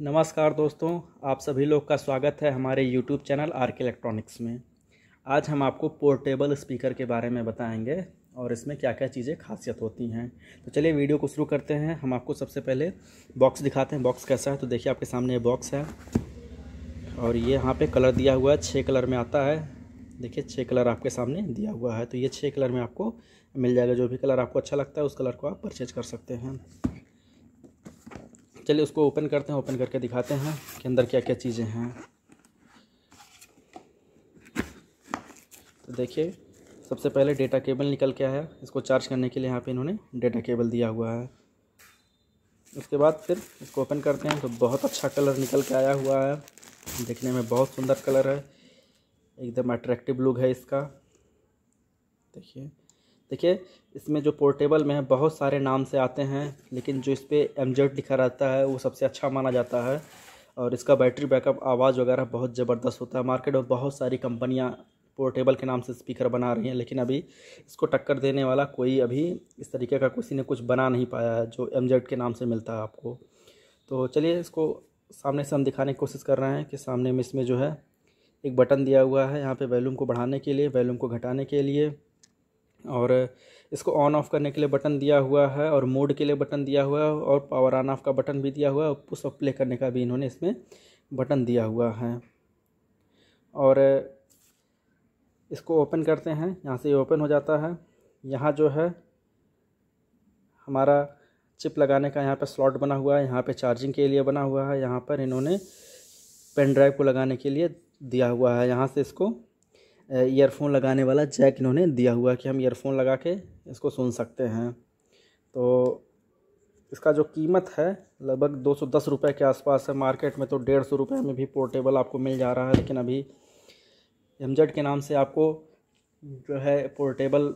नमस्कार दोस्तों आप सभी लोग का स्वागत है हमारे YouTube channel R K electronics में आज हम आपको पोर्टेबल स्पीकर के बारे में बताएंगे और इसमें क्या क्या चीज़ें खासियत होती हैं तो चलिए वीडियो को शुरू करते हैं हम आपको सबसे पहले बॉक्स दिखाते हैं बॉक्स कैसा है तो देखिए आपके सामने ये बॉक्स है और ये यहाँ पर कलर दिया हुआ है छः कलर में आता है देखिए छः कलर आपके सामने दिया हुआ है तो ये छः कलर में आपको मिल जाएगा जो भी कलर आपको अच्छा लगता है उस कलर को आप परचेज कर सकते हैं चलिए उसको ओपन करते हैं ओपन करके दिखाते हैं कि अंदर क्या क्या चीज़ें हैं तो देखिए सबसे पहले डेटा केबल निकल के आया इसको चार्ज करने के लिए यहाँ पे इन्होंने डेटा केबल दिया हुआ है उसके बाद फिर इसको ओपन करते हैं तो बहुत अच्छा कलर निकल के आया हुआ है देखने में बहुत सुंदर कलर है एकदम अट्रैक्टिव लुक है इसका देखिए देखिए इसमें जो पोर्टेबल में है बहुत सारे नाम से आते हैं लेकिन जो इस पर एम लिखा रहता है वो सबसे अच्छा माना जाता है और इसका बैटरी बैकअप आवाज़ वगैरह बहुत ज़बरदस्त होता है मार्केट में बहुत सारी कंपनियाँ पोर्टेबल के नाम से स्पीकर बना रही हैं लेकिन अभी इसको टक्कर देने वाला कोई अभी इस तरीके का किसी ने कुछ बना नहीं पाया है जो एम के नाम से मिलता है आपको तो चलिए इसको सामने से हम दिखाने की कोशिश कर रहे हैं कि सामने में इसमें जो है एक बटन दिया हुआ है यहाँ पे वैल्यूम को बढ़ाने के लिए वैल्यूम को घटाने के लिए और इसको ऑन ऑफ करने के लिए बटन दिया हुआ है और मोड के लिए बटन दिया हुआ है और पावर ऑन ऑफ का बटन भी दिया हुआ है और पुश ऑफ प्ले करने का भी इन्होंने इसमें बटन दिया हुआ है और इसको ओपन करते हैं यहाँ से ये ओपन हो जाता है यहाँ जो है हमारा चिप लगाने का यहाँ पर स्लॉट बना हुआ है यहाँ पर चार्जिंग के लिए बना हुआ है यहाँ पर इन्होंने पेन ड्राइव को लगाने के लिए दिया हुआ है यहाँ से इसको ईयरफोन लगाने वाला जैक इन्होंने दिया हुआ है कि हम ईयरफोन लगा के इसको सुन सकते हैं तो इसका जो कीमत है लगभग दो सौ दस रुपये के आसपास है मार्केट में तो डेढ़ सौ रुपये में भी पोर्टेबल आपको मिल जा रहा है लेकिन अभी एम के नाम से आपको जो है पोर्टेबल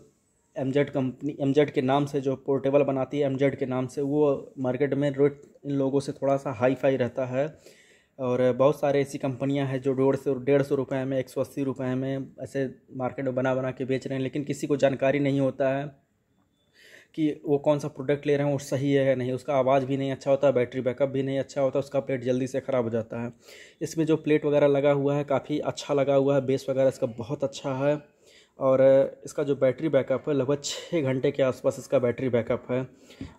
एम कंपनी एम के नाम से जो पोर्टेबल बनाती है एम के नाम से वो मार्केट में रेट इन लोगों से थोड़ा सा हाई फाई रहता है और बहुत सारे ऐसी कंपनियां हैं जो डेढ़ सौ डेढ़ सौ रुपये में एक सौ अस्सी रुपये में ऐसे मार्केट में बना बना के बेच रहे हैं लेकिन किसी को जानकारी नहीं होता है कि वो कौन सा प्रोडक्ट ले रहे हैं वो सही है या नहीं उसका आवाज़ भी नहीं अच्छा होता बैटरी बैकअप भी नहीं अच्छा होता उसका प्लेट जल्दी से ख़राब हो जाता है इसमें जो प्लेट वगैरह लगा हुआ है काफ़ी अच्छा लगा हुआ है बेस वगैरह इसका बहुत अच्छा है और इसका जो बैटरी बैकअप है लगभग छः घंटे के आसपास इसका बैटरी बैकअप है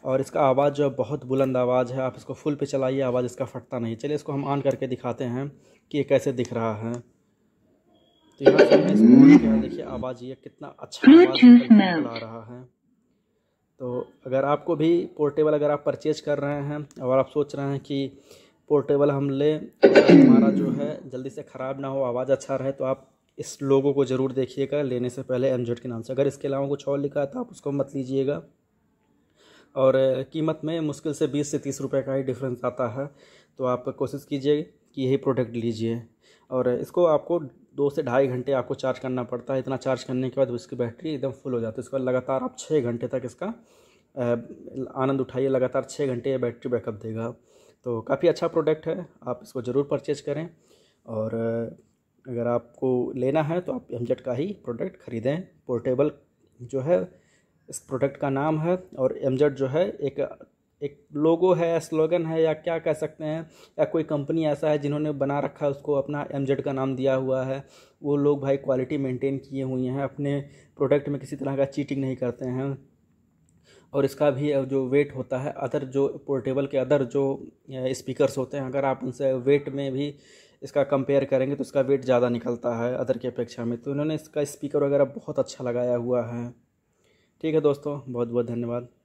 और इसका आवाज़ जो है बहुत बुलंद आवाज़ है आप इसको फुल पे चलाइए आवाज़ इसका फटता नहीं चलिए इसको हम ऑन करके दिखाते हैं कि ये कैसे दिख रहा है तो यहाँ से देखिए आवाज़ ये कितना अच्छा आवाज़ आ रहा है तो अगर आपको भी पोर्टेबल अगर आप परचेज कर रहे हैं और आप सोच रहे हैं कि पोर्टेबल हम लें हमारा जो है जल्दी से ख़राब ना हो आवाज़ अच्छा रहे तो आप इस लोगों को ज़रूर देखिएगा लेने से पहले एम के नाम से अगर इसके अलावा कुछ और लिखा था तो आप उसको मत लीजिएगा और कीमत में मुश्किल से बीस से तीस रुपये का ही डिफरेंस आता है तो आप कोशिश कीजिए कि यही प्रोडक्ट लीजिए और इसको आपको दो से ढाई घंटे आपको चार्ज करना पड़ता है इतना चार्ज करने के बाद उसकी बैटरी एकदम फुल हो जाती है उसके बाद लगातार आप छः घंटे तक इसका आनंद उठाइए लगातार छः घंटे ये बैटरी बैकअप देगा तो काफ़ी अच्छा प्रोडक्ट है आप इसको ज़रूर परचेज करें और अगर आपको लेना है तो आप एमजेड का ही प्रोडक्ट ख़रीदें पोर्टेबल जो है इस प्रोडक्ट का नाम है और एमजेड जो है एक एक लोगो है स्लोगन है या क्या कह सकते हैं या कोई कंपनी ऐसा है जिन्होंने बना रखा है उसको अपना एम का नाम दिया हुआ है वो लोग भाई क्वालिटी मेंटेन किए हुए हैं अपने प्रोडक्ट में किसी तरह का चीटिंग नहीं करते हैं और इसका भी जो वेट होता है अदर जो पोर्टेबल के अदर जो स्पीकर्स होते हैं अगर आप उनसे वेट में भी इसका कंपेयर करेंगे तो इसका वेट ज़्यादा निकलता है अदर की अपेक्षा में तो इन्होंने इसका स्पीकर वगैरह बहुत अच्छा लगाया हुआ है ठीक है दोस्तों बहुत बहुत धन्यवाद